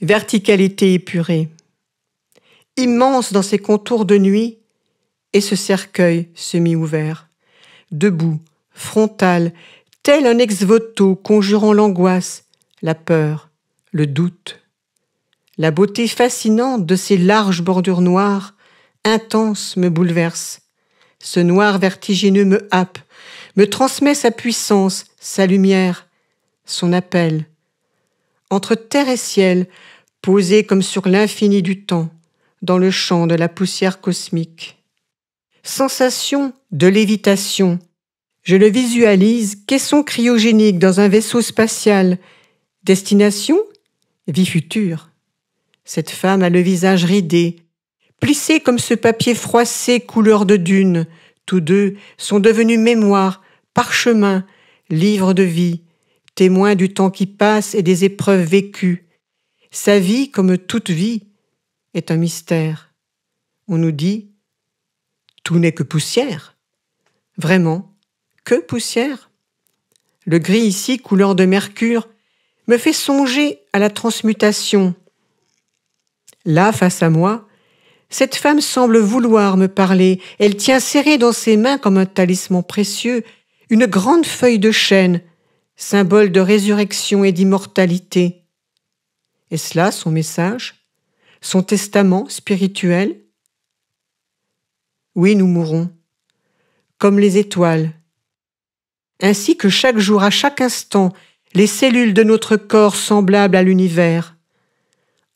verticalité épurée. Immense dans ses contours de nuit, et ce cercueil semi-ouvert, debout, frontal, tel un ex-voto conjurant l'angoisse, la peur, le doute. La beauté fascinante de ces larges bordures noires, intense, me bouleverse. Ce noir vertigineux me happe, me transmet sa puissance, sa lumière, son appel, entre terre et ciel, posé comme sur l'infini du temps, dans le champ de la poussière cosmique. Sensation de lévitation. Je le visualise, caisson cryogénique dans un vaisseau spatial. Destination Vie future. Cette femme a le visage ridé, plissé comme ce papier froissé couleur de dune. Tous deux sont devenus mémoire, parchemin, livre de vie, témoin du temps qui passe et des épreuves vécues. Sa vie, comme toute vie, est un mystère. On nous dit tout n'est que poussière. Vraiment, que poussière Le gris ici, couleur de mercure, me fait songer à la transmutation. Là, face à moi, cette femme semble vouloir me parler. Elle tient serrée dans ses mains comme un talisman précieux une grande feuille de chêne symbole de résurrection et d'immortalité. Est-ce cela son message, son testament spirituel Oui, nous mourrons, comme les étoiles. Ainsi que chaque jour, à chaque instant, les cellules de notre corps semblables à l'univers.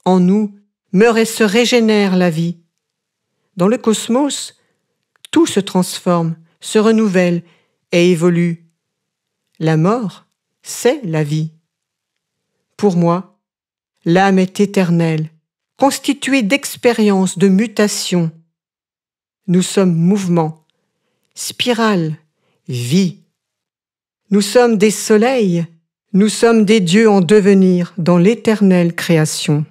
En nous meurt et se régénère la vie. Dans le cosmos, tout se transforme, se renouvelle et évolue. La mort c'est la vie. Pour moi, l'âme est éternelle, constituée d'expériences, de mutations. Nous sommes mouvement, spirale, vie. Nous sommes des soleils, nous sommes des dieux en devenir dans l'éternelle création.